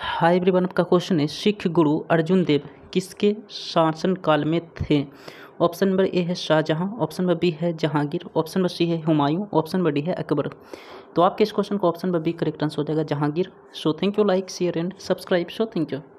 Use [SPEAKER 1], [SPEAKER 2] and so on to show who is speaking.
[SPEAKER 1] high everyone का question है सिख गुरु अर्जुन देव किसके शासनकाल में थे ऑप्शन नंबर ए है शाहजहां ऑप्शन नंबर बी है जहांगीर ऑप्शन नंबर सी है हुमायूं ऑप्शन नंबर डी है अकबर तो आपके इस क्वेश्चन का option number B correct answer हो जाएगा Jahangir so thank you like share and subscribe so thank you